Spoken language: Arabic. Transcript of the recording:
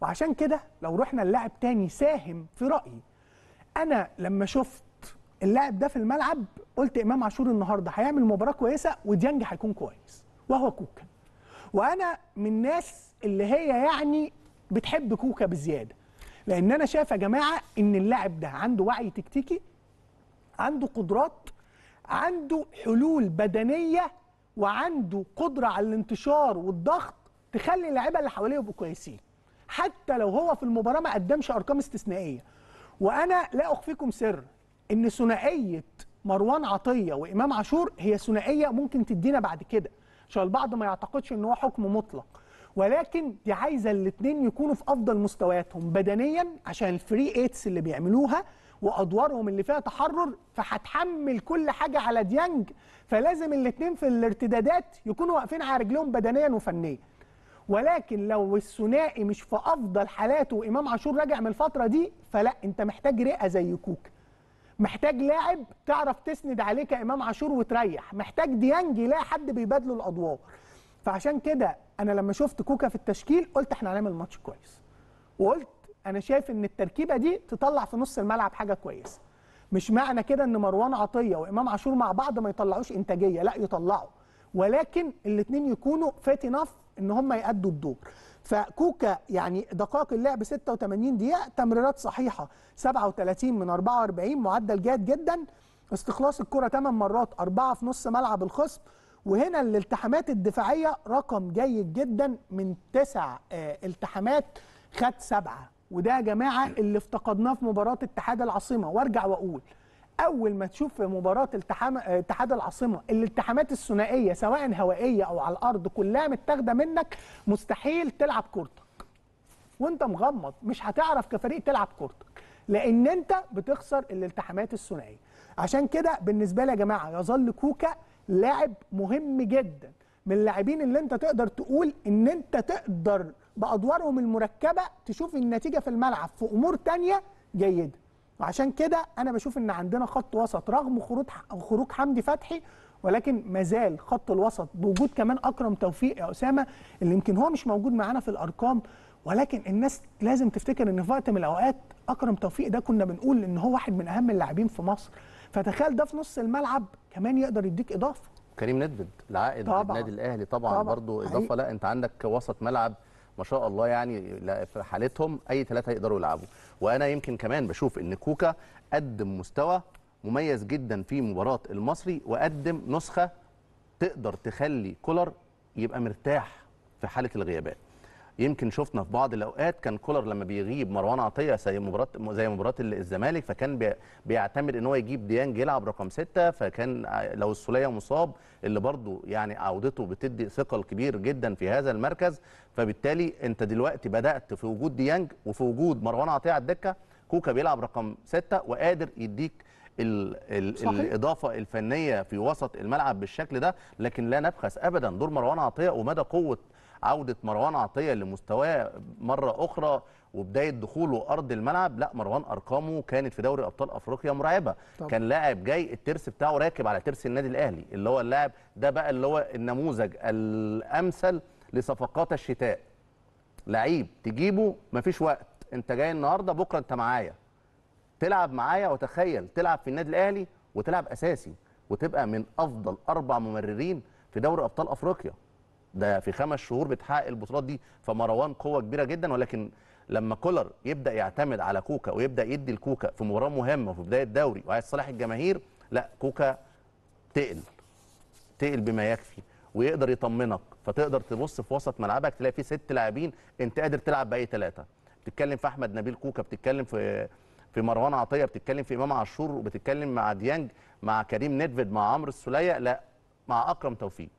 وعشان كده لو رحنا للاعب تاني ساهم في رايي انا لما شفت اللاعب ده في الملعب قلت امام عاشور النهارده هيعمل مباراه كويسه وديانج هيكون كويس وهو كوكا وانا من الناس اللي هي يعني بتحب كوكا بزياده لان انا شايف يا جماعه ان اللاعب ده عنده وعي تكتيكي عنده قدرات عنده حلول بدنيه وعنده قدره على الانتشار والضغط تخلي اللعيبه اللي حواليه يبقوا كويسين حتى لو هو في المباراه ما قدمش ارقام استثنائيه وانا لا اخفيكم سر ان ثنائيه مروان عطيه وامام عاشور هي ثنائيه ممكن تدينا بعد كده عشان البعض ما يعتقدش ان هو حكم مطلق ولكن دي عايزه الاثنين يكونوا في افضل مستوياتهم بدنيا عشان الفري ايتس اللي بيعملوها وادوارهم اللي فيها تحرر فهتحمل كل حاجه على ديانج فلازم الاثنين في الارتدادات يكونوا واقفين على رجلهم بدنيا وفنيا ولكن لو الثنائي مش في افضل حالاته وامام عاشور راجع من الفتره دي فلا انت محتاج رئه زي كوك محتاج لاعب تعرف تسند عليه امام عاشور وتريح محتاج ديانج يلاقي حد بيبادله الادوار فعشان كده انا لما شفت كوكا في التشكيل قلت احنا هنعمل ماتش كويس وقلت انا شايف ان التركيبه دي تطلع في نص الملعب حاجه كويسه مش معنى كده ان مروان عطيه وامام عاشور مع بعض ما يطلعوش انتاجيه لا يطلعوا ولكن الاثنين يكونوا فات نف ان هم يأدوا الدور فكوكا يعني دقائق اللعب 86 دقيقه تمريرات صحيحه 37 من 44 معدل جيد جدا استخلاص الكره 8 مرات 4 في نص ملعب الخصم وهنا الالتحامات الدفاعيه رقم جيد جدا من تسع آه، التحامات خد سبعه وده يا جماعه اللي افتقدناه في مباراه اتحاد العاصمه وارجع واقول اول ما تشوف في مباراه التحام اتحاد العاصمه الالتحامات الثنائيه سواء هوائيه او على الارض كلها متاخده منك مستحيل تلعب كورتك وانت مغمض مش هتعرف كفريق تلعب كورتك لان انت بتخسر الالتحامات الثنائيه عشان كده بالنسبه لي يا جماعه يظل كوكا لاعب مهم جدا من اللاعبين اللي انت تقدر تقول ان انت تقدر بادوارهم المركبه تشوف النتيجه في الملعب في امور تانية جيده وعشان كده انا بشوف ان عندنا خط وسط رغم خروج خروج حمدي فتحي ولكن مازال خط الوسط بوجود كمان اكرم توفيق يا اسامه اللي يمكن هو مش موجود معانا في الارقام ولكن الناس لازم تفتكر ان في وقت من الاوقات اكرم توفيق ده كنا بنقول ان هو واحد من اهم اللاعبين في مصر فتخيل ده في نص الملعب كمان يقدر يديك اضافه كريم ندبد العائد للنادي الاهلي طبعا, طبعا برضه اضافه لا انت عندك وسط ملعب ما شاء الله يعني في حالتهم اي ثلاثه يقدروا يلعبوا وانا يمكن كمان بشوف ان كوكا قدم مستوى مميز جدا في مباراه المصري وقدم نسخه تقدر تخلي كولر يبقى مرتاح في حاله الغيابات يمكن شفنا في بعض الاوقات كان كولر لما بيغيب مروان عطيه زي مباراه زي مباراه الزمالك فكان بيعتمد ان هو يجيب ديانج يلعب رقم سته فكان لو السوليه مصاب اللي برضه يعني عودته بتدي ثقل كبير جدا في هذا المركز فبالتالي انت دلوقتي بدات في وجود ديانج وفي وجود مروان عطيه على الدكه كوكا بيلعب رقم سته وقادر يديك الـ الـ الاضافه الفنيه في وسط الملعب بالشكل ده لكن لا نبخس ابدا دور مروان عطيه ومدى قوه عوده مروان عطيه لمستواه مره اخرى وبدايه دخوله ارض الملعب لا مروان ارقامه كانت في دوري ابطال افريقيا مرعبه طبعا. كان لاعب جاي الترس بتاعه راكب على ترس النادي الاهلي اللي هو اللاعب ده بقى اللي هو النموذج الامثل لصفقات الشتاء لعيب تجيبه مفيش وقت انت جاي النهارده بكره انت معايا تلعب معايا وتخيل تلعب في النادي الاهلي وتلعب اساسي وتبقى من افضل اربع ممررين في دوري ابطال افريقيا ده في خمس شهور بتحقق البطولات دي فمروان قوه كبيره جدا ولكن لما كولر يبدا يعتمد على كوكا ويبدا يدي الكوكا في مباراه مهمه في بدايه الدوري وعايز صالح الجماهير لا كوكا تقل تقل بما يكفي ويقدر يطمنك فتقدر تبص في وسط ملعبك تلاقي فيه ست لاعبين انت قادر تلعب باي ثلاثه بتتكلم في احمد نبيل كوكا بتتكلم في في مروان عطيه بتتكلم في امام عاشور وبتتكلم مع ديانج مع كريم نيدفيد مع عمرو السليه لا مع اكرم توفيق